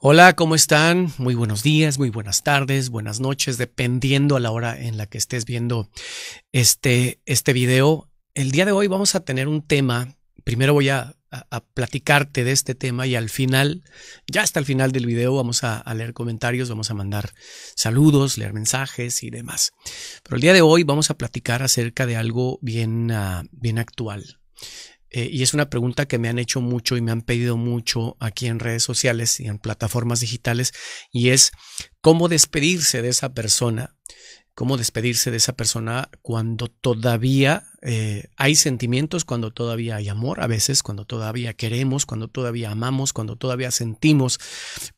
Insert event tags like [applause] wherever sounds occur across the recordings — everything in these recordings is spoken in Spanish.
Hola, ¿cómo están? Muy buenos días, muy buenas tardes, buenas noches, dependiendo a la hora en la que estés viendo este, este video. El día de hoy vamos a tener un tema. Primero voy a, platicarte de este tema y al final, ya hasta el final del video, vamos a, leer comentarios, vamos a mandar saludos, leer mensajes y demás. Pero el día de hoy vamos a platicar acerca de algo bien, ah, bien actual. Eh, y es una pregunta que me han hecho mucho y me han pedido mucho aquí en redes sociales y en plataformas digitales, y es cómo despedirse de esa persona, cómo despedirse de esa persona cuando todavía eh, hay sentimientos, cuando todavía hay amor, a veces cuando todavía queremos, cuando todavía amamos, cuando todavía sentimos,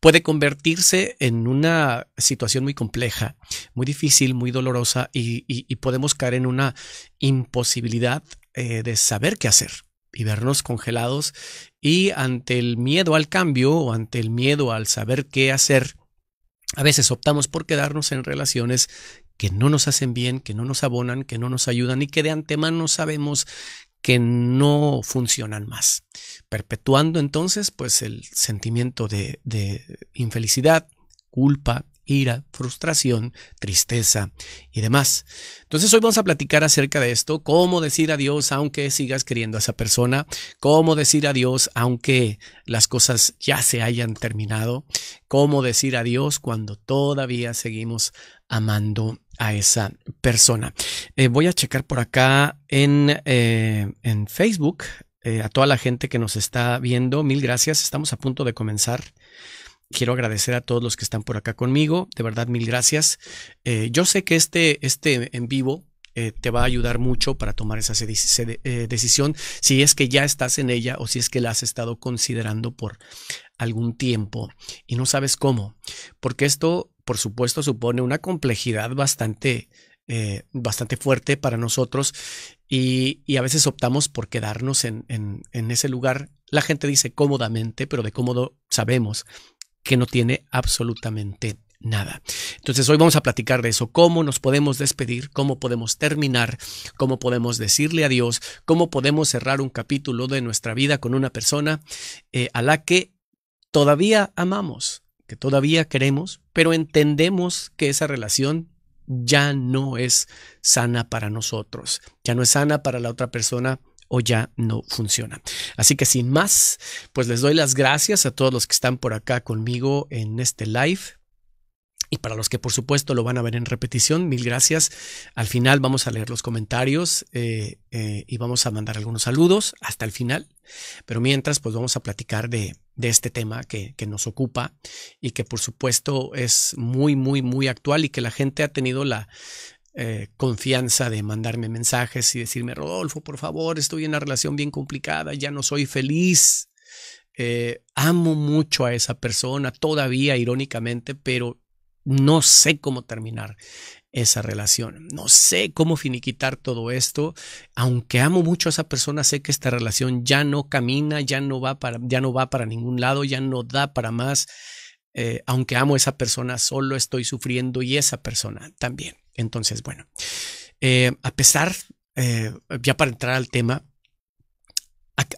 puede convertirse en una situación muy compleja, muy difícil, muy dolorosa y, podemos caer en una imposibilidad eh, de saber qué hacer y vernos congelados y ante el miedo al cambio o ante el miedo al saber qué hacer, a veces optamos por quedarnos en relaciones que no nos hacen bien, que no nos abonan, que no nos ayudan y que de antemano sabemos que no funcionan más, perpetuando entonces pues el sentimiento de, de infelicidad, culpa, ira, frustración, tristeza y demás. Entonces hoy vamos a platicar acerca de esto, cómo decir adiós aunque sigas queriendo a esa persona, cómo decir adiós aunque las cosas ya se hayan terminado, cómo decir adiós cuando todavía seguimos amando a esa persona. Eh, voy a checar por acá en, eh, en Facebook. Eh, a toda la gente que nos está viendo, mil gracias. Estamos a punto de comenzar quiero agradecer a todos los que están por acá conmigo. De verdad, mil gracias. Eh, yo sé que este, este en vivo eh, te va a ayudar mucho para tomar esa eh, decisión, si es que ya estás en ella o si es que la has estado considerando por algún tiempo y no sabes cómo. Porque esto, por supuesto, supone una complejidad bastante... bastante fuerte para nosotros y, y, a veces optamos por quedarnos en, en, en ese lugar. La gente dice cómodamente, pero de cómodo sabemos que no tiene absolutamente nada. Entonces hoy vamos a platicar de eso, cómo nos podemos despedir, cómo podemos terminar, cómo podemos decirle adiós, cómo podemos cerrar un capítulo de nuestra vida con una persona eh, a la que todavía amamos, que todavía queremos, pero entendemos que esa relación ya no es sana para nosotros, ya no es sana para la otra persona, o ya no funciona. Así que sin más, pues les doy las gracias a todos los que están por acá conmigo en este live. Y para los que por supuesto lo van a ver en repetición, mil gracias. Al final vamos a leer los comentarios eh, eh, y vamos a mandar algunos saludos hasta el final. Pero mientras, pues vamos a platicar de, este tema que, que, nos ocupa y que por supuesto es muy, muy, muy actual y que la gente ha tenido la, eh, confianza de mandarme mensajes y decirme, Rodolfo, por favor, estoy en una relación bien complicada, ya no soy feliz. Eh, amo mucho a esa persona, todavía irónicamente, pero no sé cómo terminar esa relación. No sé cómo finiquitar todo esto. Aunque amo mucho a esa persona, sé que esta relación ya no camina, ya no va para, ya no va para ningún lado, ya no da para más. Eh, aunque amo a esa persona, solo estoy sufriendo y esa persona también. Entonces, bueno, eh, a pesar, eh, ya para entrar al tema,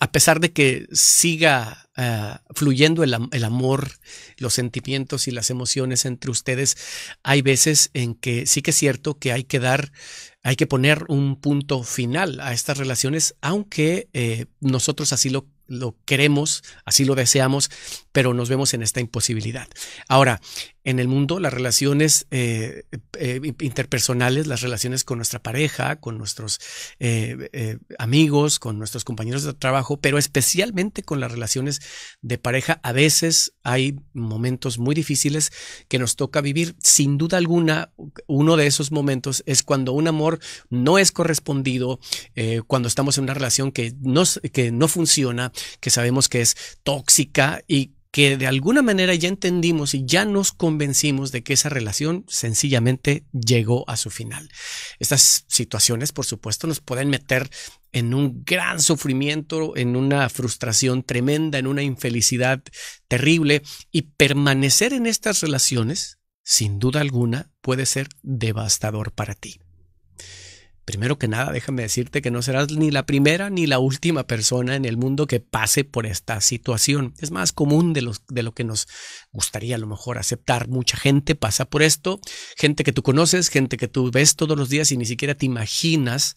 a, pesar de que siga eh, fluyendo el, amor, los sentimientos y las emociones entre ustedes, hay veces en que sí que es cierto que hay que dar, hay que poner un punto final a estas relaciones, aunque nosotros así lo lo queremos, así lo deseamos, pero nos vemos en esta imposibilidad. Ahora, en el mundo, las relaciones eh, eh, interpersonales, las relaciones con nuestra pareja, con nuestros eh, amigos, con nuestros compañeros de trabajo, pero especialmente con las relaciones de pareja. A veces hay momentos muy difíciles que nos toca vivir. Sin duda alguna, uno de esos momentos es cuando un amor no es correspondido, cuando estamos en una relación que no, que no funciona, que sabemos que es tóxica y que de alguna manera ya entendimos y ya nos convencimos de que esa relación sencillamente llegó a su final. Estas situaciones, por supuesto, nos pueden meter en un gran sufrimiento, en una frustración tremenda, en una infelicidad terrible y permanecer en estas relaciones, sin duda alguna, puede ser devastador para ti. Primero que nada, déjame decirte que no serás ni la primera ni la última persona en el mundo que pase por esta situación. Es más común de, los, de lo que nos gustaría a lo mejor aceptar. Mucha gente pasa por esto, gente que tú conoces, gente que tú ves todos los días y ni siquiera te imaginas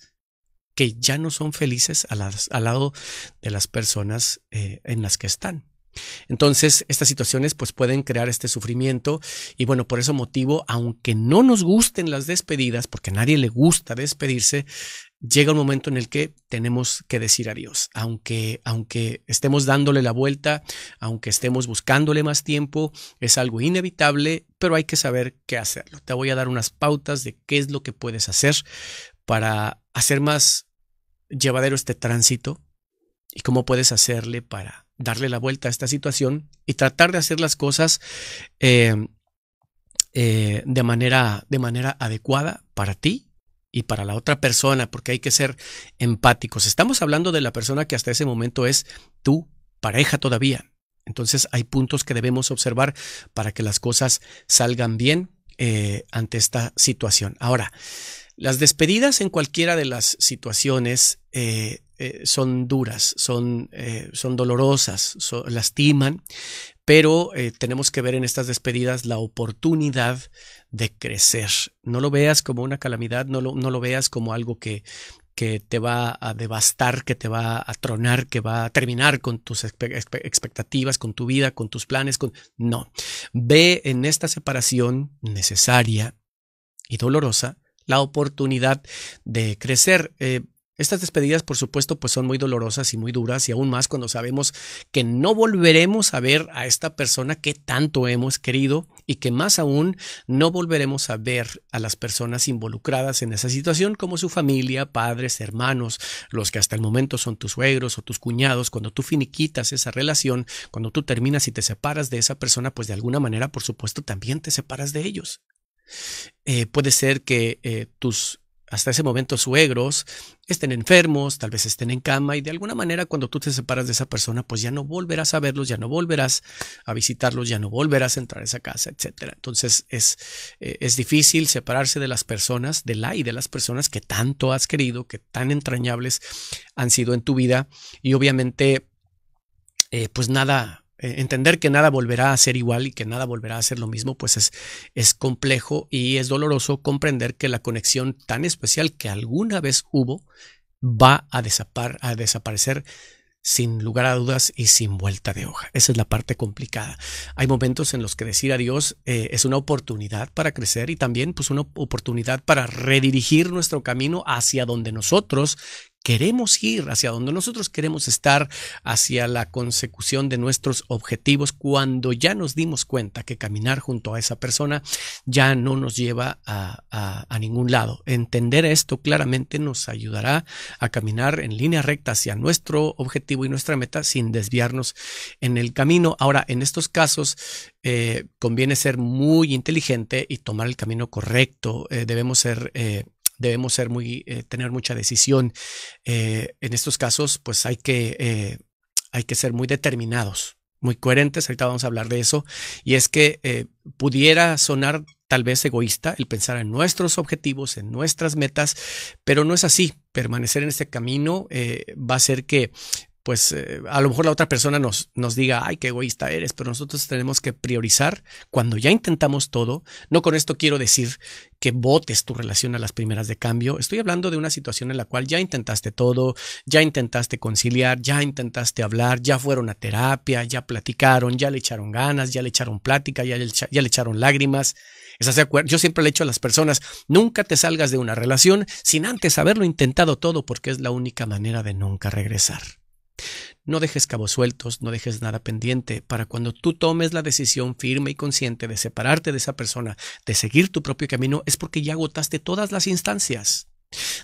que ya no son felices al, lado de las personas eh, en las que están. Entonces, estas situaciones pues pueden crear este sufrimiento y bueno, por ese motivo, aunque no nos gusten las despedidas, porque a nadie le gusta despedirse, llega un momento en el que tenemos que decir adiós. Aunque, aunque estemos dándole la vuelta, aunque estemos buscándole más tiempo, es algo inevitable, pero hay que saber qué hacerlo. Te voy a dar unas pautas de qué es lo que puedes hacer para hacer más llevadero este tránsito y cómo puedes hacerle para darle la vuelta a esta situación y tratar de hacer las cosas em, eh, de, manera, de manera adecuada para ti y para la otra persona, porque hay que ser empáticos. Estamos hablando de la persona que hasta ese momento es tu pareja todavía. Entonces hay puntos que debemos observar para que las cosas salgan bien eh, ante esta situación. Ahora, las despedidas en cualquiera de las situaciones eh, eh, son duras, son, eh, son dolorosas, lastiman, pero eh, tenemos que ver en estas despedidas la oportunidad de crecer. No lo veas como una calamidad, no lo, no lo veas como algo que, que te va a devastar, que te va a tronar, que va a terminar con tus expectativas, con tu vida, con tus planes, con no. Ve en esta separación necesaria y dolorosa la oportunidad de crecer. Estas despedidas, por supuesto, pues son muy dolorosas y muy duras y aún más cuando sabemos que no volveremos a ver a esta persona que tanto hemos querido y que más aún no volveremos a ver a las personas involucradas en esa situación como su familia, padres, hermanos, los que hasta el momento son tus suegros o tus cuñados. Cuando tú finiquitas esa relación, cuando tú terminas y te separas de esa persona, pues de alguna manera, por supuesto, también te separas de ellos. Eh, puede ser que eh, tus hasta ese momento suegros, estén enfermos, tal vez estén en cama y de alguna manera cuando tú te separas de esa persona, pues ya no volverás a verlos, ya no volverás a visitarlos, ya no volverás a entrar a esa casa, etc. Entonces es, eh, es difícil separarse de las personas, de la y de las personas que tanto has querido, que tan entrañables han sido en tu vida y obviamente eh, pues nada, eh, entender que nada volverá a ser igual y que nada volverá a ser lo mismo, pues es, es complejo y es doloroso comprender que la conexión tan especial que alguna vez hubo va a, desaparecer sin lugar a dudas y sin vuelta de hoja. Esa es la parte complicada. Hay momentos en los que decir adiós eh, es una oportunidad para crecer y también pues una oportunidad para redirigir nuestro camino hacia donde nosotros queremos ir, hacia donde nosotros queremos estar, hacia la consecución de nuestros objetivos, cuando ya nos dimos cuenta que caminar junto a esa persona ya no nos lleva a, ningún lado. Entender esto claramente nos ayudará a caminar en línea recta hacia nuestro objetivo y nuestra meta sin desviarnos en el camino. Ahora, en estos casos, eh, conviene ser muy inteligente y tomar el camino correcto. Eh, debemos ser eh, debemos ser muy, eh, tener mucha decisión. Eh, en estos casos, pues hay que, eh, hay que ser muy determinados, muy coherentes. Ahorita vamos a hablar de eso. Y es que pudiera sonar tal vez egoísta el pensar en nuestros objetivos, en nuestras metas, pero no es así. Permanecer en este camino va a ser que pues eh, a lo mejor la otra persona nos, nos diga, ay, qué egoísta eres, pero nosotros tenemos que priorizar cuando ya intentamos todo. No con esto quiero decir que votes tu relación a las primeras de cambio. Estoy hablando de una situación en la cual ya intentaste todo, ya intentaste conciliar, ya intentaste hablar, ya fueron a terapia, ya platicaron, ya le echaron ganas, ya le echaron plática, ya le, ya le echaron lágrimas. Yo siempre le he echo a las personas, nunca te salgas de una relación sin antes haberlo intentado todo porque es la única manera de nunca regresar. No dejes cabos sueltos, no dejes nada pendiente para cuando tú tomes la decisión firme y consciente de separarte de esa persona, de seguir tu propio camino, es porque ya agotaste todas las instancias.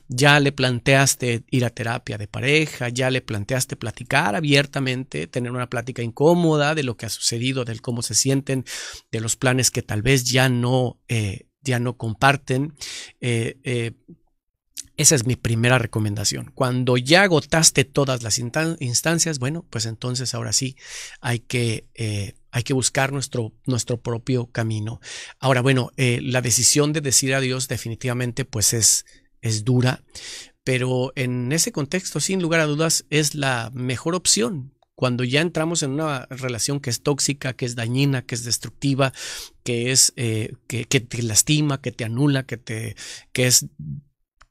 Ya le planteaste ir a terapia de pareja, ya le planteaste platicar abiertamente, tener una plática incómoda de lo que ha sucedido, del cómo se sienten, de los planes que tal vez ya no, eh, ya no comparten. eh, eh esa es mi primera recomendación. Cuando ya agotaste todas las instancias, bueno, pues entonces ahora sí hay que, eh, hay que buscar nuestro, nuestro, propio camino. Ahora, bueno, eh, la decisión de decir adiós definitivamente pues es, es dura, pero en ese contexto, sin lugar a dudas, es la mejor opción cuando ya entramos en una relación que es tóxica, que es dañina, que es destructiva, que es eh, que, te lastima, que te anula, que te que es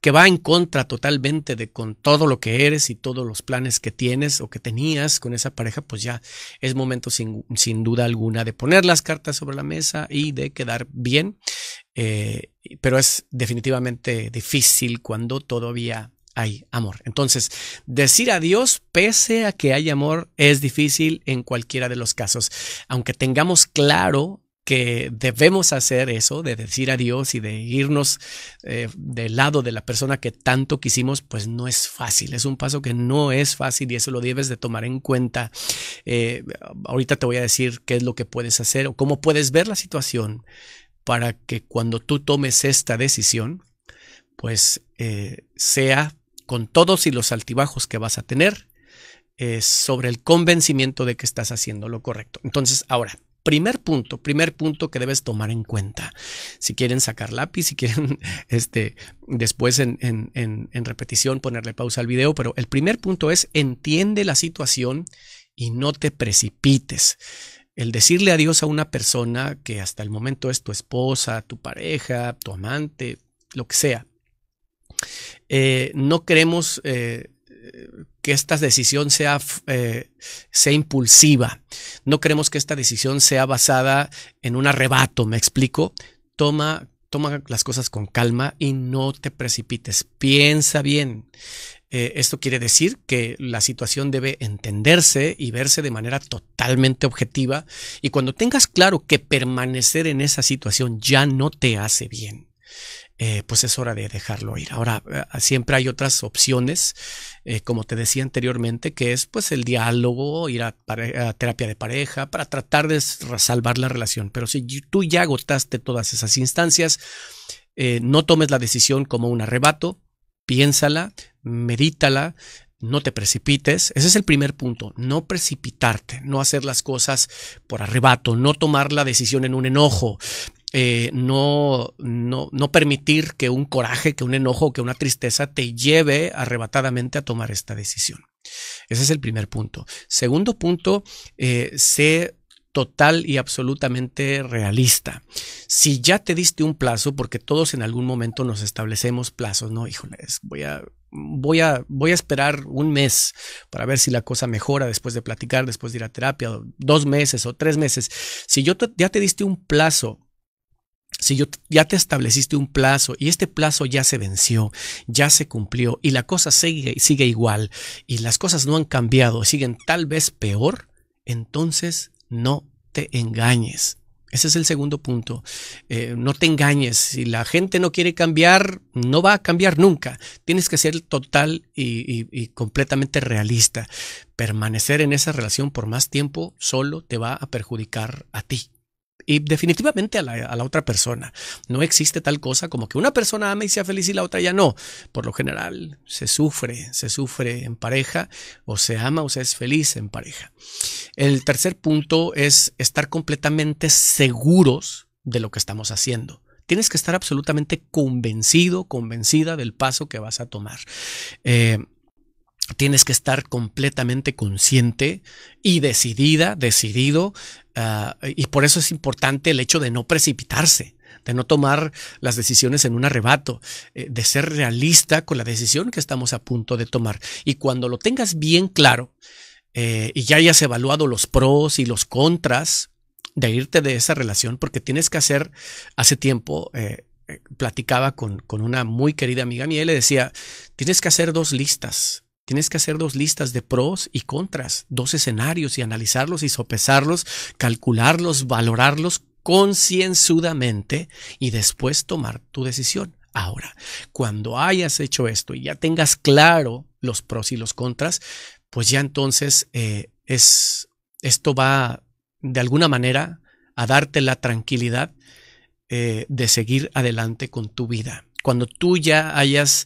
que va en contra totalmente de con todo lo que eres y todos los planes que tienes o que tenías con esa pareja, pues ya es momento sin, duda alguna de poner las cartas sobre la mesa y de quedar bien. Eh, pero es definitivamente difícil cuando todavía hay amor. Entonces, decir adiós pese a que hay amor es difícil en cualquiera de los casos. Aunque tengamos claro que debemos hacer eso, de decir adiós y de irnos eh, del lado de la persona que tanto quisimos, pues no es fácil. Es un paso que no es fácil y eso lo debes de tomar en cuenta. Eh, ahorita te voy a decir qué es lo que puedes hacer o cómo puedes ver la situación para que cuando tú tomes esta decisión, pues eh, sea con todos y los altibajos que vas a tener sobre el convencimiento de que estás haciendo lo correcto. Entonces, ahora, Primer punto, primer punto que debes tomar en cuenta. Si quieren sacar lápiz, si quieren [laughs] este, después en, en, en, repetición ponerle pausa al video, pero el primer punto es entiende la situación y no te precipites. El decirle adiós a una persona que hasta el momento es tu esposa, tu pareja, tu amante, lo que sea. Eh, no queremos eh, que esta decisión sea, eh, sea impulsiva. No queremos que esta decisión sea basada en un arrebato, me explico. Toma, toma las cosas con calma y no te precipites. Piensa bien. Eh, esto quiere decir que la situación debe entenderse y verse de manera totalmente objetiva y cuando tengas claro que permanecer en esa situación ya no te hace bien, eh, pues es hora de dejarlo ir. Ahora, eh, siempre hay otras opciones, eh, como te decía anteriormente, que es pues el diálogo, ir a, terapia de pareja para tratar de salvar la relación. Pero si tú ya agotaste todas esas instancias, no tomes la decisión como un arrebato, piénsala, medítala, no te precipites. Ese es el primer punto, no precipitarte, no hacer las cosas por arrebato, no tomar la decisión en un enojo, eh, no, no, permitir que un coraje, que un enojo, que una tristeza te lleve arrebatadamente a tomar esta decisión. Ese es el primer punto. Segundo punto, eh, sé total y absolutamente realista. Si ya te diste un plazo, porque todos en algún momento nos establecemos plazos, no, híjoles, voy a voy a, voy a esperar un mes para ver si la cosa mejora después de platicar, después de ir a terapia, dos meses o tres meses. Si yo ya te diste un plazo si yo, ya te estableciste un plazo y este plazo ya se venció, ya se cumplió y la cosa sigue, sigue igual y las cosas no han cambiado, siguen tal vez peor, entonces no te engañes. Ese es el segundo punto. Eh, no te engañes. Si la gente no quiere cambiar, no va a cambiar nunca. Tienes que ser total y, completamente realista. Permanecer en esa relación por más tiempo solo te va a perjudicar a ti y definitivamente a la, otra persona. No existe tal cosa como que una persona ama y sea feliz y la otra ya no. Por lo general se sufre, se sufre en pareja o se ama o se es feliz en pareja. El tercer punto es estar completamente seguros de lo que estamos haciendo. Tienes que estar absolutamente convencido, convencida del paso que vas a tomar. Eh, tienes que estar completamente consciente y decidida, decidido Ah, y por eso es importante el hecho de no precipitarse, de no tomar las decisiones en un arrebato, eh, de ser realista con la decisión que estamos a punto de tomar. Y cuando lo tengas bien claro eh, y ya hayas evaluado los pros y los contras de irte de esa relación, porque tienes que hacer, hace tiempo eh, platicaba con, con una muy querida amiga mía y le decía, tienes que hacer dos listas Tienes que hacer dos listas de pros y contras, dos escenarios y analizarlos y sopesarlos, calcularlos, valorarlos concienzudamente y después tomar tu decisión. Ahora, cuando hayas hecho esto y ya tengas claro los pros y los contras, pues ya entonces eh, es, esto va de alguna manera a darte la tranquilidad eh, de seguir adelante con tu vida. Cuando tú ya hayas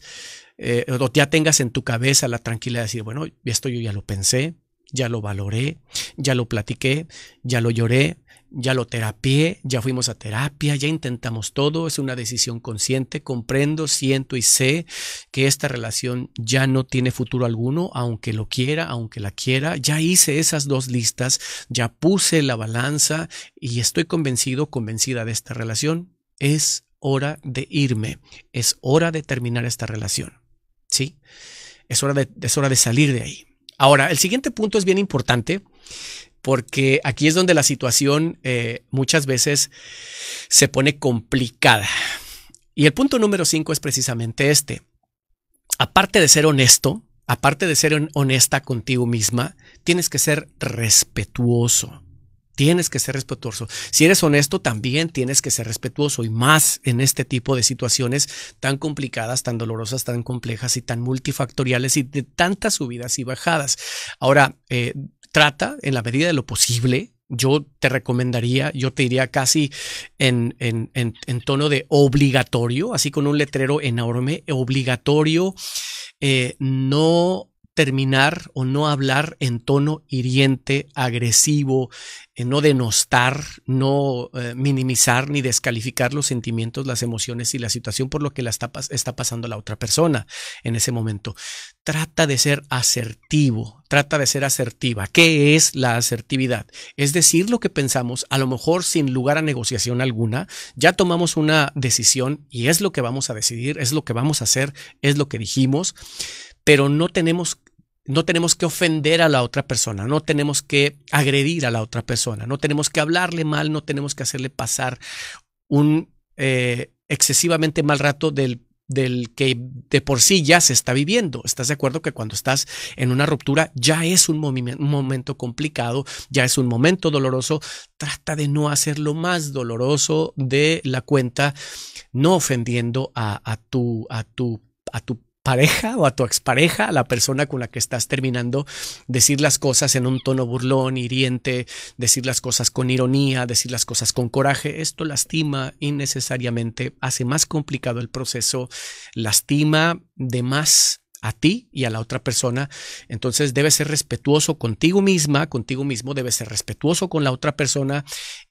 eh, o ya tengas en tu cabeza la tranquilidad de decir, bueno, esto yo ya lo pensé, ya lo valoré, ya lo platiqué, ya lo lloré, ya lo terapié, ya fuimos a terapia, ya intentamos todo, es una decisión consciente, comprendo, siento y sé que esta relación ya no tiene futuro alguno, aunque lo quiera, aunque la quiera, ya hice esas dos listas, ya puse la balanza y estoy convencido, convencida de esta relación, es hora de irme, es hora de terminar esta relación. ¿sí? Es hora de, hora de salir de ahí. Ahora, el siguiente punto es bien importante porque aquí es donde la situación eh, muchas veces se pone complicada. Y el punto número cinco es precisamente este. Aparte de ser honesto, aparte de ser honesta contigo misma, tienes que ser respetuoso tienes que ser respetuoso. Si eres honesto, también tienes que ser respetuoso y más en este tipo de situaciones tan complicadas, tan dolorosas, tan complejas y tan multifactoriales y de tantas subidas y bajadas. Ahora, eh, trata en la medida de lo posible. Yo te recomendaría, yo te diría casi en, en, en, tono de obligatorio, así con un letrero enorme, obligatorio, eh, no terminar o no hablar en tono hiriente, agresivo, eh, no denostar, no eh, minimizar ni descalificar los sentimientos, las emociones y la situación por lo que la está, está pasando la otra persona en ese momento. Trata de ser asertivo, trata de ser asertiva. ¿Qué es la asertividad? Es decir, lo que pensamos, a lo mejor sin lugar a negociación alguna, ya tomamos una decisión y es lo que vamos a decidir, es lo que vamos a hacer, es lo que dijimos, pero no tenemos no tenemos que ofender a la otra persona, no tenemos que agredir a la otra persona, no tenemos que hablarle mal, no tenemos que hacerle pasar un eh, excesivamente mal rato del, del que de por sí ya se está viviendo. ¿Estás de acuerdo que cuando estás en una ruptura ya es un, momento complicado, ya es un momento doloroso? Trata de no hacerlo más doloroso de la cuenta, no ofendiendo a, tu, a tu, a tu pareja o a tu expareja, a la persona con la que estás terminando, decir las cosas en un tono burlón, hiriente, decir las cosas con ironía, decir las cosas con coraje. Esto lastima innecesariamente, hace más complicado el proceso, lastima de más a ti y a la otra persona. Entonces debe ser respetuoso contigo misma, contigo mismo, debe ser respetuoso con la otra persona.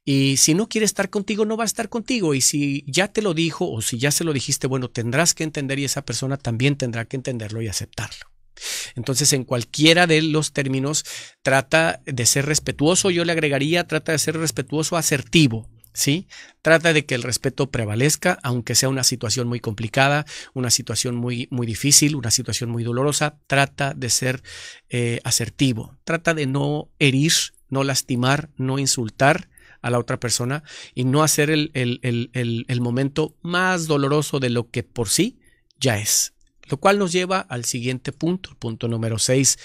Y si no quiere estar contigo, no va a estar contigo. Y si ya te lo dijo o si ya se lo dijiste, bueno, tendrás que entender y esa persona también tendrá que entenderlo y aceptarlo. Entonces, en cualquiera de los términos, trata de ser respetuoso. Yo le agregaría, trata de ser respetuoso, asertivo. ¿sí? Trata de que el respeto prevalezca, aunque sea una situación muy complicada, una situación muy, muy difícil, una situación muy dolorosa. Trata de ser eh, asertivo, trata de no herir, no lastimar, no insultar a la otra persona y no hacer el, el momento más doloroso de lo que por sí ya es. Lo cual nos lleva al siguiente punto, punto número seis,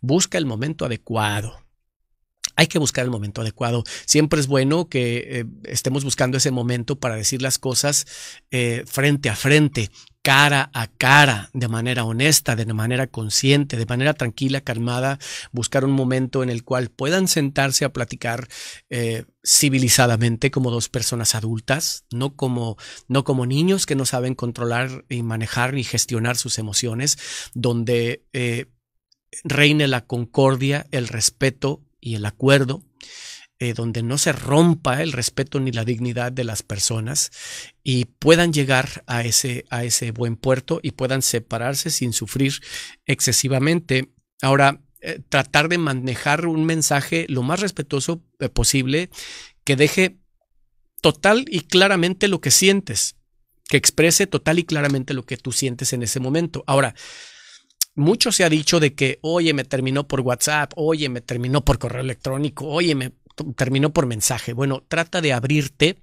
Busca el momento adecuado hay que buscar el momento adecuado. Siempre es bueno que eh, estemos buscando ese momento para decir las cosas eh, frente a frente, cara a cara, de manera honesta, de manera consciente, de manera tranquila, calmada, buscar un momento en el cual puedan sentarse a platicar eh, civilizadamente como dos personas adultas, no como, no como niños que no saben controlar y manejar ni gestionar sus emociones, donde reine la concordia, el respeto, y el acuerdo, eh, donde no se rompa el respeto ni la dignidad de las personas y puedan llegar a ese, a ese buen puerto y puedan separarse sin sufrir excesivamente. Ahora, eh, tratar de manejar un mensaje lo más respetuoso eh, posible que deje total y claramente lo que sientes, que exprese total y claramente lo que tú sientes en ese momento. Ahora, mucho se ha dicho de que, oye, me terminó por WhatsApp, oye, me terminó por correo electrónico, oye, me terminó por mensaje. Bueno, trata de abrirte,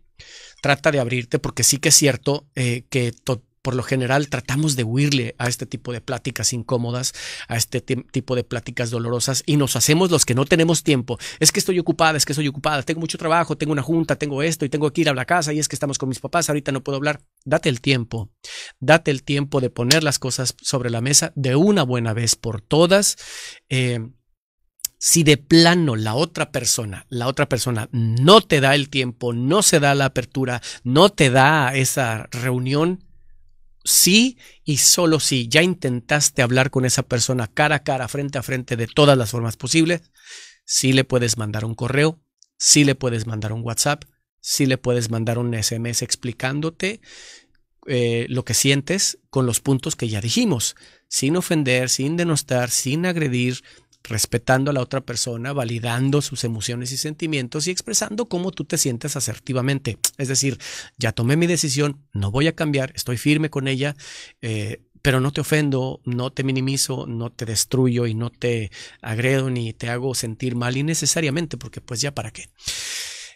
trata de abrirte porque sí que es cierto eh, que por lo general tratamos de huirle a este tipo de pláticas incómodas, a este tipo de pláticas dolorosas y nos hacemos los que no tenemos tiempo. Es que estoy ocupada, es que estoy ocupada, tengo mucho trabajo, tengo una junta, tengo esto y tengo que ir a la casa y es que estamos con mis papás, ahorita no puedo hablar. Date el tiempo, date el tiempo de poner las cosas sobre la mesa de una buena vez por todas. Eh, si de plano la otra persona, la otra persona no te da el tiempo, no se da la apertura, no te da esa reunión, sí y solo si ya intentaste hablar con esa persona cara a cara, frente a frente, de todas las formas posibles, si le puedes mandar un correo, si le puedes mandar un WhatsApp, si le puedes mandar un SMS explicándote eh, lo que sientes con los puntos que ya dijimos, sin ofender, sin denostar, sin agredir, respetando a la otra persona, validando sus emociones y sentimientos y expresando cómo tú te sientes asertivamente. Es decir, ya tomé mi decisión, no voy a cambiar, estoy firme con ella, eh, pero no te ofendo, no te minimizo, no te destruyo y no te agredo ni te hago sentir mal innecesariamente, porque pues ya para qué.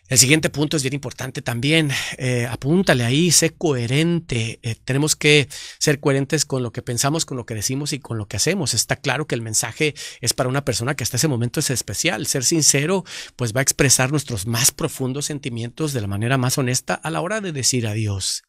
El siguiente punto es bien importante también. Eh, apúntale ahí, sé coherente. Eh, tenemos que ser coherentes con lo que pensamos, con lo que decimos y con lo que hacemos. Está claro que el mensaje es para una persona que hasta ese momento es especial. Ser sincero, pues va a expresar nuestros más profundos sentimientos de la manera más honesta a la hora de decir adiós.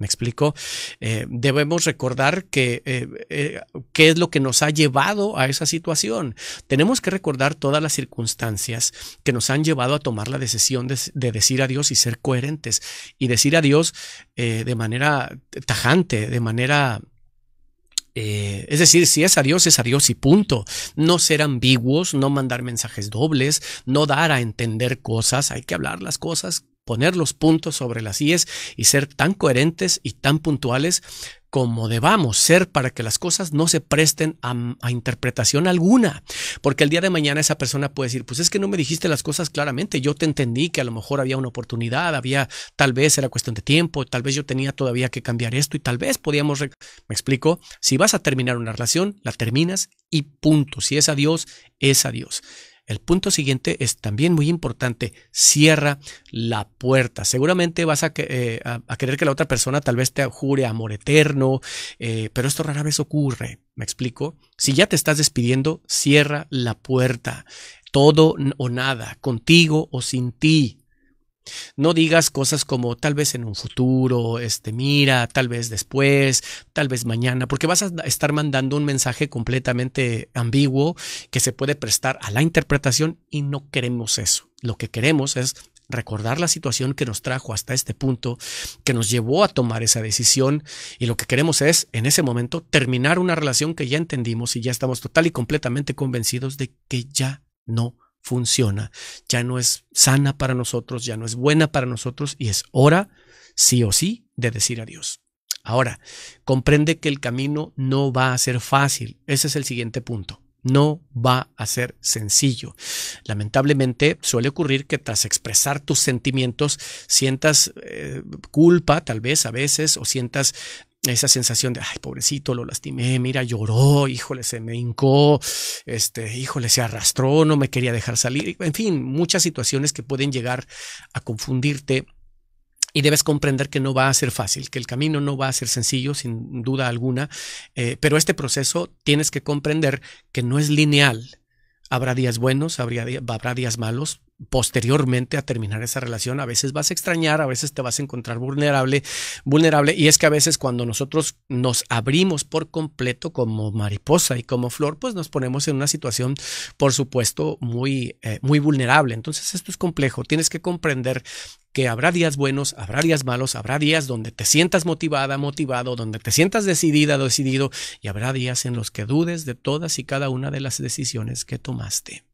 ¿Me explico? Eh, debemos recordar que eh, eh, qué es lo que nos ha llevado a esa situación. Tenemos que recordar todas las circunstancias que nos han llevado a tomar la decisión de, decir adiós y ser coherentes y decir adiós de manera tajante, de manera es decir, si es adiós, es adiós y punto. No ser ambiguos, no mandar mensajes dobles, no dar a entender cosas. Hay que hablar las cosas poner los puntos sobre las IES y ser tan coherentes y tan puntuales como debamos ser para que las cosas no se presten a, interpretación alguna. Porque el día de mañana esa persona puede decir, pues es que no me dijiste las cosas claramente, yo te entendí que a lo mejor había una oportunidad, había tal vez era cuestión de tiempo, tal vez yo tenía todavía que cambiar esto y tal vez podíamos... Me explico, si vas a terminar una relación, la terminas y punto. Si es adiós, es adiós. El punto siguiente es también muy importante, cierra la puerta. Seguramente vas a, eh, querer que la otra persona tal vez te jure amor eterno, eh, pero esto rara vez ocurre, ¿me explico? Si ya te estás despidiendo, cierra la puerta. Todo o nada, contigo o sin ti. No digas cosas como tal vez en un futuro, este, mira, tal vez después, tal vez mañana, porque vas a estar mandando un mensaje completamente ambiguo que se puede prestar a la interpretación y no queremos eso. Lo que queremos es recordar la situación que nos trajo hasta este punto, que nos llevó a tomar esa decisión y lo que queremos es, en ese momento, terminar una relación que ya entendimos y ya estamos total y completamente convencidos de que ya no funciona, ya no es sana para nosotros, ya no es buena para nosotros y es hora, sí o sí, de decir adiós. Ahora, comprende que el camino no va a ser fácil. Ese es el siguiente punto. No va a ser sencillo. Lamentablemente suele ocurrir que tras expresar tus sentimientos sientas eh, culpa tal vez a veces o sientas esa sensación de, ay, pobrecito, lo lastimé, mira, lloró, híjole, se me hincó, este, híjole, se arrastró, no me quería dejar salir, en fin, muchas situaciones que pueden llegar a confundirte. Y debes comprender que no va a ser fácil, que el camino no va a ser sencillo, sin duda alguna, eh, pero este proceso tienes que comprender que no es lineal, Habrá días buenos, habrá días malos, posteriormente a terminar esa relación, a veces vas a extrañar, a veces te vas a encontrar vulnerable, vulnerable y es que a veces cuando nosotros nos abrimos por completo como mariposa y como flor, pues nos ponemos en una situación, por supuesto, muy eh, muy vulnerable. Entonces esto es complejo, tienes que comprender que habrá días buenos, habrá días malos, habrá días donde te sientas motivada, motivado, donde te sientas decidida, decidido, y habrá días en los que dudes de todas y cada una de las decisiones que tomaste.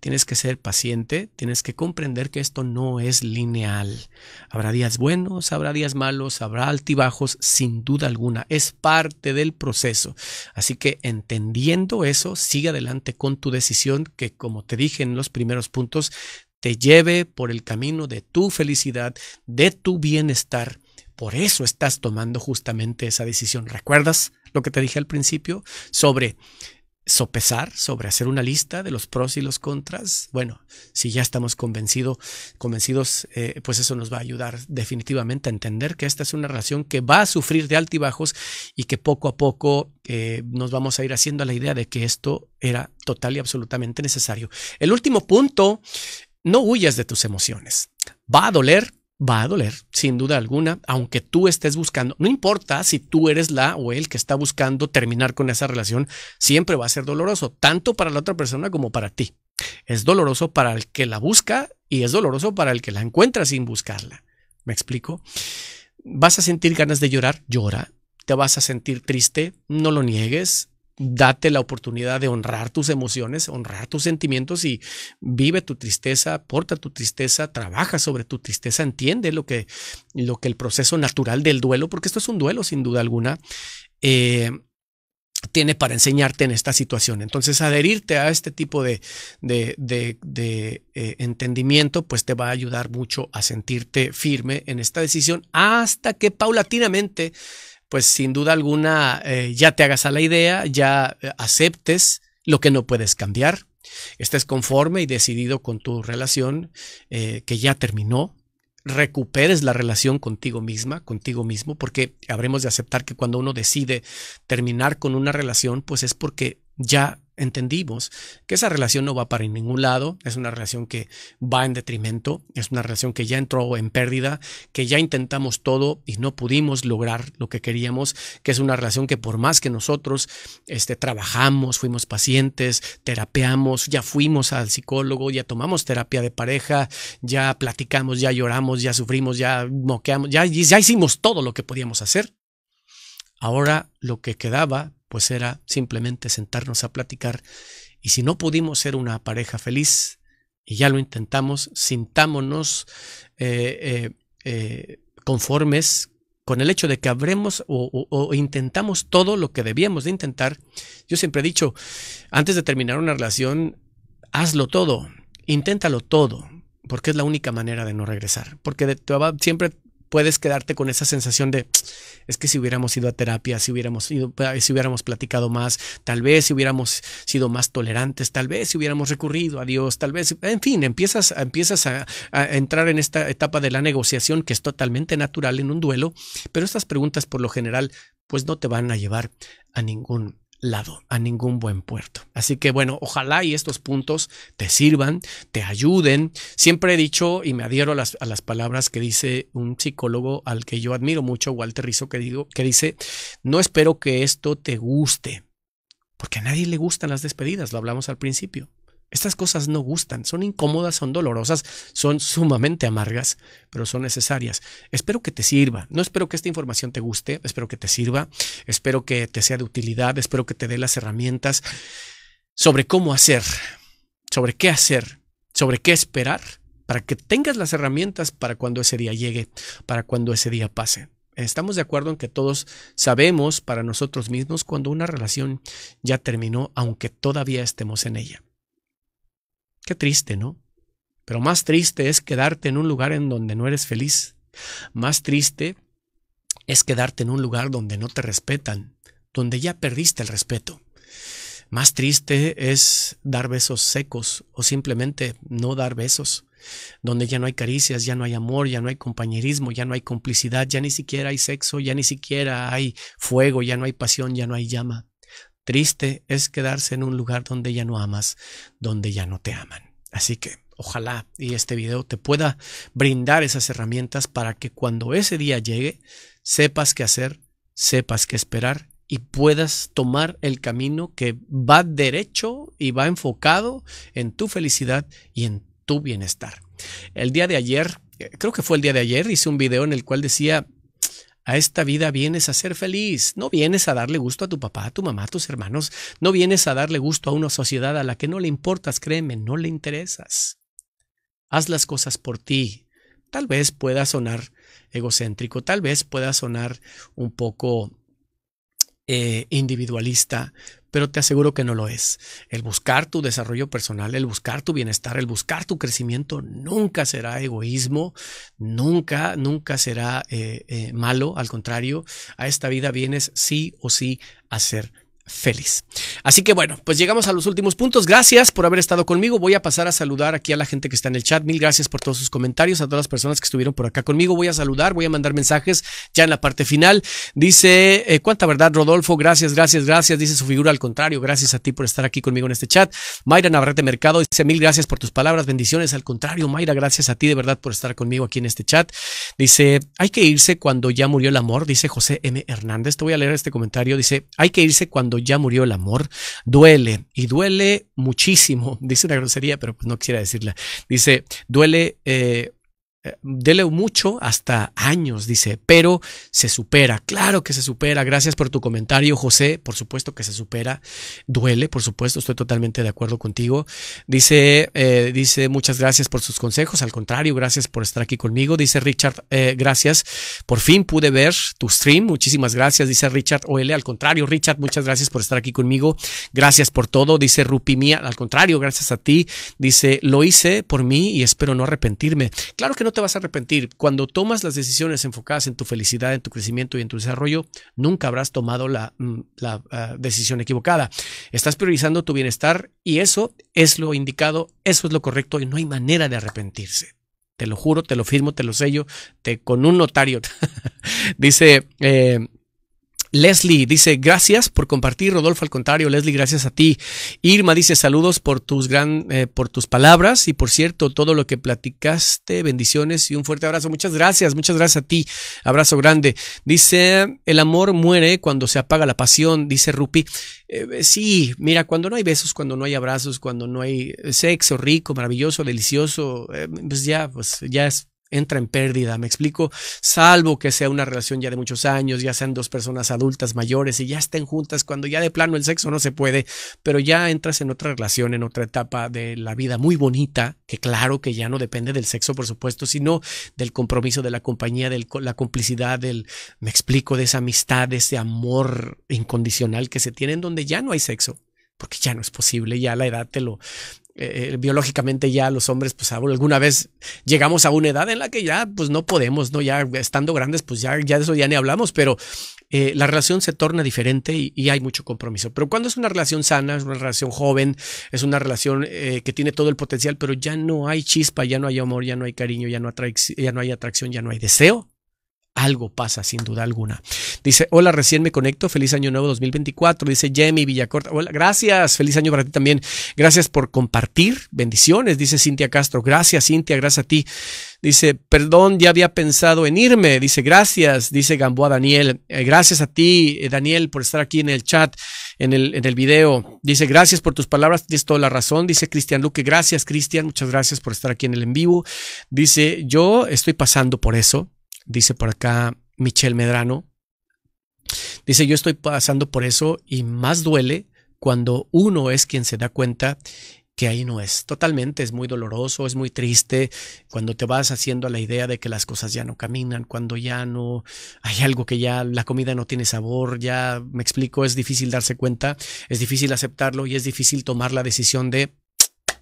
Tienes que ser paciente, tienes que comprender que esto no es lineal. Habrá días buenos, habrá días malos, habrá altibajos, sin duda alguna. Es parte del proceso. Así que entendiendo eso, sigue adelante con tu decisión que, como te dije en los primeros puntos, te lleve por el camino de tu felicidad, de tu bienestar. Por eso estás tomando justamente esa decisión. ¿Recuerdas lo que te dije al principio sobre sopesar sobre hacer una lista de los pros y los contras, bueno, si ya estamos convencido, convencidos, eh, pues eso nos va a ayudar definitivamente a entender que esta es una relación que va a sufrir de altibajos y que poco a poco eh, nos vamos a ir haciendo la idea de que esto era total y absolutamente necesario. El último punto, no huyas de tus emociones. Va a doler, va a doler, sin duda alguna, aunque tú estés buscando, no importa si tú eres la o el que está buscando terminar con esa relación, siempre va a ser doloroso, tanto para la otra persona como para ti. Es doloroso para el que la busca y es doloroso para el que la encuentra sin buscarla. ¿Me explico? ¿Vas a sentir ganas de llorar? Llora. ¿Te vas a sentir triste? No lo niegues date la oportunidad de honrar tus emociones, honrar tus sentimientos y vive tu tristeza, porta tu tristeza, trabaja sobre tu tristeza, entiende lo que, lo que el proceso natural del duelo, porque esto es un duelo sin duda alguna, eh, tiene para enseñarte en esta situación. Entonces, adherirte a este tipo de, de, de, eh, entendimiento, pues te va a ayudar mucho a sentirte firme en esta decisión hasta que paulatinamente pues sin duda alguna eh, ya te hagas a la idea, ya eh, aceptes lo que no puedes cambiar, estés conforme y decidido con tu relación eh, que ya terminó, recuperes la relación contigo misma, contigo mismo, porque habremos de aceptar que cuando uno decide terminar con una relación, pues es porque ya entendimos que esa relación no va para ningún lado, es una relación que va en detrimento, es una relación que ya entró en pérdida, que ya intentamos todo y no pudimos lograr lo que queríamos, que es una relación que por más que nosotros este, trabajamos, fuimos pacientes, terapeamos, ya fuimos al psicólogo, ya tomamos terapia de pareja, ya platicamos, ya lloramos, ya sufrimos, ya moqueamos, ya, ya hicimos todo lo que podíamos hacer. Ahora lo que quedaba pues era simplemente sentarnos a platicar y si no pudimos ser una pareja feliz y ya lo intentamos, sintámonos eh, eh, eh, conformes con el hecho de que habremos o, intentamos todo lo que debíamos de intentar. Yo siempre he dicho, antes de terminar una relación, hazlo todo, inténtalo todo, porque es la única manera de no regresar, porque de, te siempre puedes quedarte con esa sensación de es que si hubiéramos ido a terapia, si hubiéramos ido, eh, si hubiéramos platicado más, tal vez si hubiéramos sido más tolerantes, tal vez si hubiéramos recurrido a Dios, tal vez, en fin, empiezas, empiezas a, a entrar en esta etapa de la negociación que es totalmente natural en un duelo, pero estas preguntas por lo general pues no te van a llevar a ningún lado, a ningún buen puerto. Así que bueno, ojalá y estos puntos te sirvan, te ayuden. Siempre he dicho y me adhiero a las, a las palabras que dice un psicólogo al que yo admiro mucho, Walter Rizzo, que, digo, que dice, no espero que esto te guste, porque a nadie le gustan las despedidas, lo hablamos al principio. Estas cosas no gustan, son incómodas, son dolorosas, son sumamente amargas, pero son necesarias. Espero que te sirva, no espero que esta información te guste, espero que te sirva, espero que te sea de utilidad, espero que te dé las herramientas sobre cómo hacer, sobre qué hacer, sobre qué esperar, para que tengas las herramientas para cuando ese día llegue, para cuando ese día pase. Estamos de acuerdo en que todos sabemos para nosotros mismos cuando una relación ya terminó, aunque todavía estemos en ella triste, ¿no? Pero más triste es quedarte en un lugar en donde no eres feliz. Más triste es quedarte en un lugar donde no te respetan, donde ya perdiste el respeto. Más triste es dar besos secos o simplemente no dar besos, donde ya no hay caricias, ya no hay amor, ya no hay compañerismo, ya no hay complicidad, ya ni siquiera hay sexo, ya ni siquiera hay fuego, ya no hay pasión, ya no hay llama. Triste es quedarse en un lugar donde ya no amas, donde ya no te aman. Así que ojalá y este video te pueda brindar esas herramientas para que cuando ese día llegue, sepas qué hacer, sepas qué esperar y puedas tomar el camino que va derecho y va enfocado en tu felicidad y en tu bienestar. El día de ayer, eh, creo que fue el día de ayer, hice un video en el cual decía a esta vida vienes a ser feliz, no vienes a darle gusto a tu papá, a tu mamá, a tus hermanos, no vienes a darle gusto a una sociedad a la que no le importas, créeme, no le interesas. Haz las cosas por ti. Tal vez pueda sonar egocéntrico, tal vez pueda sonar un poco eh, individualista, pero te aseguro que no lo es. El buscar tu desarrollo personal, el buscar tu bienestar, el buscar tu crecimiento nunca será egoísmo, nunca, nunca será eh, eh, malo. Al contrario, a esta vida vienes sí o sí a ser feliz. Así que bueno, pues llegamos a los últimos puntos. Gracias por haber estado conmigo. Voy a pasar a saludar aquí a la gente que está en el chat. Mil gracias por todos sus comentarios, a todas las personas que estuvieron por acá conmigo. Voy a saludar, voy a mandar mensajes ya en la parte final. Dice, eh, ¿cuánta verdad, Rodolfo? Gracias, gracias, gracias. Dice su figura al contrario. Gracias a ti por estar aquí conmigo en este chat. Mayra Navarrete Mercado dice, mil gracias por tus palabras, bendiciones. Al contrario, Mayra, gracias a ti de verdad por estar conmigo aquí en este chat. Dice, hay que irse cuando ya murió el amor, dice José M. Hernández. Te voy a leer este comentario. Dice, hay que irse cuando ya murió el amor, duele y duele muchísimo. [laughs] Dice una grosería, pero pues no quisiera decirla. Dice, duele eh, dele mucho hasta años, dice, pero se supera, claro que se supera, gracias por tu comentario, José, por supuesto que se supera, duele, por supuesto, estoy totalmente de acuerdo contigo, dice, eh, dice, muchas gracias por sus consejos, al contrario, gracias por estar aquí conmigo, dice Richard, eh, gracias, por fin pude ver tu stream, muchísimas gracias, dice Richard OL, al contrario, Richard, muchas gracias por estar aquí conmigo, gracias por todo, dice Rupi Mía, al contrario, gracias a ti, dice, lo hice por mí y espero no arrepentirme, claro que no te vas a arrepentir. Cuando tomas las decisiones enfocadas en tu felicidad, en tu crecimiento y en tu desarrollo, nunca habrás tomado la, mm, ah, decisión equivocada. Estás priorizando tu bienestar y eso es lo indicado, eso es lo correcto y no hay manera de arrepentirse. Te lo juro, te lo firmo, te lo sello, te, con un notario. [laughs] Dice eh, Leslie dice, gracias por compartir, Rodolfo, al contrario, Leslie, gracias a ti. Irma dice, saludos por tus, gran, eh, por tus palabras y por cierto, todo lo que platicaste, bendiciones y un fuerte abrazo. Muchas gracias, muchas gracias a ti. Abrazo grande. Dice, el amor muere cuando se apaga la pasión, dice Rupi. Eh, sí, mira, cuando no hay besos, cuando no hay abrazos, cuando no hay sexo rico, maravilloso, delicioso, eh, pues ya, pues ya es entra en pérdida, me explico, salvo que sea una relación ya de muchos años, ya sean dos personas adultas mayores y ya estén juntas, cuando ya de plano el sexo no se puede, pero ya entras en otra relación, en otra etapa de la vida muy bonita, que claro que ya no depende del sexo, por supuesto, sino del compromiso de la compañía, de la complicidad, del, me explico, de esa amistad, de ese amor incondicional que se tiene en donde ya no hay sexo porque ya no es posible, ya la edad te lo, eh, biológicamente ya los hombres, pues alguna vez llegamos a una edad en la que ya, pues no podemos, ¿no? Ya estando grandes, pues ya, ya de eso ya ni hablamos, pero eh, la relación se torna diferente y, hay mucho compromiso. Pero cuando es una relación sana, es una relación joven, es una relación eh, que tiene todo el potencial, pero ya no hay chispa, ya no hay amor, ya no hay cariño, ya no, ya no hay atracción, ya no hay deseo, algo pasa, sin duda alguna. Dice, hola, recién me conecto, feliz año nuevo 2024. Dice Jamie Villacorta, hola, gracias, feliz año para ti también. Gracias por compartir, bendiciones, dice Cintia Castro. Gracias, Cintia, gracias a ti. Dice, perdón, ya había pensado en irme. Dice, gracias, dice Gamboa Daniel. Eh, gracias a ti, eh, Daniel, por estar aquí en el chat, en el, en el video. Dice, gracias por tus palabras, tienes toda la razón. Dice Cristian Luque, gracias, Cristian, muchas gracias por estar aquí en el en vivo. Dice, yo estoy pasando por eso dice por acá Michelle Medrano. Dice, yo estoy pasando por eso y más duele cuando uno es quien se da cuenta que ahí no es. Totalmente, es muy doloroso, es muy triste cuando te vas haciendo la idea de que las cosas ya no caminan, cuando ya no hay algo que ya la comida no tiene sabor, ya me explico, es difícil darse cuenta, es difícil aceptarlo y es difícil tomar la decisión de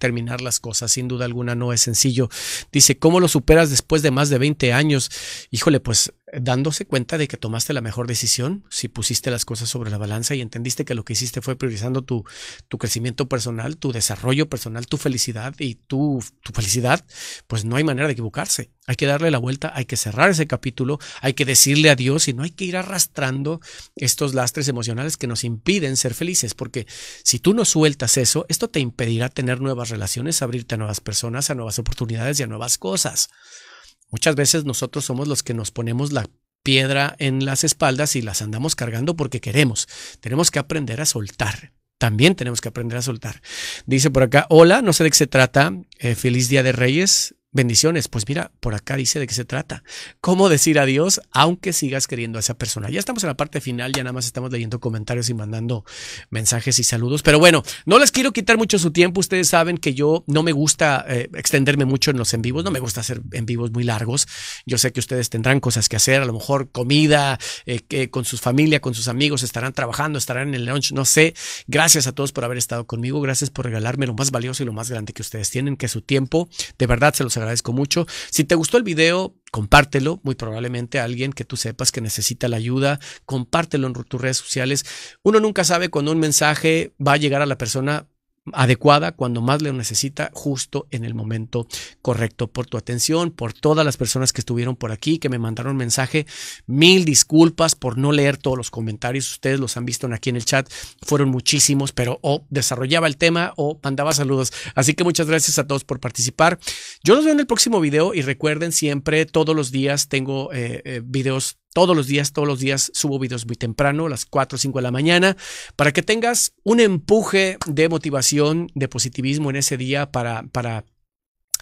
terminar las cosas. Sin duda alguna no es sencillo. Dice, ¿cómo lo superas después de más de 20 años? Híjole, pues dándose cuenta de que tomaste la mejor decisión, si pusiste las cosas sobre la balanza y entendiste que lo que hiciste fue priorizando tu, tu crecimiento personal, tu desarrollo personal, tu felicidad y tu, tu felicidad, pues no hay manera de equivocarse. Hay que darle la vuelta, hay que cerrar ese capítulo, hay que decirle adiós y no hay que ir arrastrando estos lastres emocionales que nos impiden ser felices, porque si tú no sueltas eso, esto te impedirá tener nuevas relaciones, abrirte a nuevas personas, a nuevas oportunidades y a nuevas cosas. Muchas veces nosotros somos los que nos ponemos la piedra en las espaldas y las andamos cargando porque queremos. Tenemos que aprender a soltar. También tenemos que aprender a soltar. Dice por acá, hola, no sé de qué se trata. Eh, feliz Día de Reyes. Bendiciones, pues mira, por acá dice de qué se trata. ¿Cómo decir adiós aunque sigas queriendo a esa persona? Ya estamos en la parte final, ya nada más estamos leyendo comentarios y mandando mensajes y saludos. Pero bueno, no les quiero quitar mucho su tiempo. Ustedes saben que yo no me gusta eh, extenderme mucho en los en vivos, no me gusta hacer en vivos muy largos. Yo sé que ustedes tendrán cosas que hacer, a lo mejor comida, eh, que con su familia, con sus amigos, estarán trabajando, estarán en el lunch, no sé. Gracias a todos por haber estado conmigo, gracias por regalarme lo más valioso y lo más grande que ustedes tienen, que es su tiempo. De verdad, se los agradezco mucho. Si te gustó el video, compártelo, muy probablemente a alguien que tú sepas que necesita la ayuda, compártelo en tus redes sociales. Uno nunca sabe cuando un mensaje va a llegar a la persona adecuada cuando más lo necesita, justo en el momento correcto. Por tu atención, por todas las personas que estuvieron por aquí, que me mandaron mensaje, mil disculpas por no leer todos los comentarios. Ustedes los han visto aquí en el chat, fueron muchísimos, pero o oh, desarrollaba el tema o oh, mandaba saludos. Así que muchas gracias a todos por participar. Yo los veo en el próximo video y recuerden siempre, todos los días tengo eh, eh, videos todos los días, todos los días subo videos muy temprano, las 4 o 5 de la mañana, para que tengas un empuje de motivación, de positivismo en ese día para, para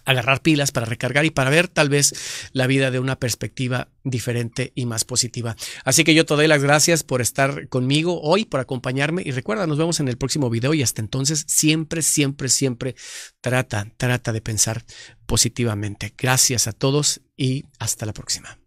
agarrar pilas, para recargar y para ver tal vez la vida de una perspectiva diferente y más positiva. Así que yo te doy las gracias por estar conmigo hoy, por acompañarme y recuerda, nos vemos en el próximo video y hasta entonces siempre, siempre, siempre trata, trata de pensar positivamente. Gracias a todos y hasta la próxima.